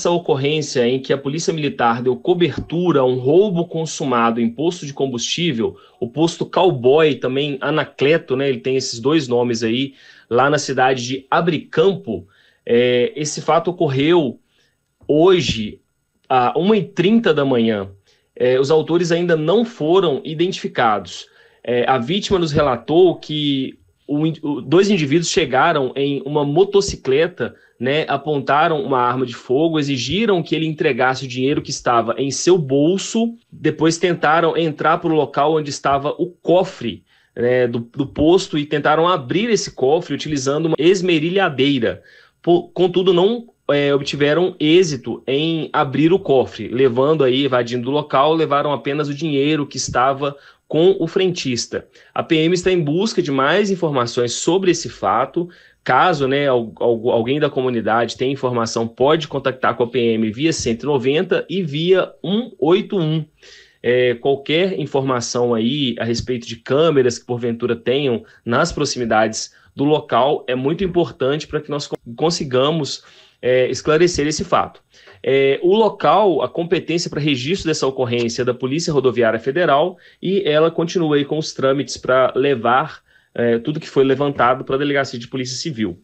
essa ocorrência em que a Polícia Militar deu cobertura a um roubo consumado em posto de combustível, o posto Cowboy, também Anacleto, né, ele tem esses dois nomes aí, lá na cidade de Abricampo, é, esse fato ocorreu hoje, a 1h30 da manhã. É, os autores ainda não foram identificados. É, a vítima nos relatou que dois indivíduos chegaram em uma motocicleta, né, apontaram uma arma de fogo, exigiram que ele entregasse o dinheiro que estava em seu bolso, depois tentaram entrar para o local onde estava o cofre. Né, do, do posto e tentaram abrir esse cofre utilizando uma esmerilhadeira. Por, contudo, não é, obtiveram êxito em abrir o cofre, levando aí, evadindo o local, levaram apenas o dinheiro que estava com o frentista. A PM está em busca de mais informações sobre esse fato. Caso né, alguém da comunidade tenha informação, pode contactar com a PM via 190 e via 181 é, qualquer informação aí a respeito de câmeras que porventura tenham nas proximidades do local é muito importante para que nós consigamos é, esclarecer esse fato. É, o local, a competência para registro dessa ocorrência é da Polícia Rodoviária Federal e ela continua aí com os trâmites para levar é, tudo que foi levantado para a Delegacia de Polícia Civil.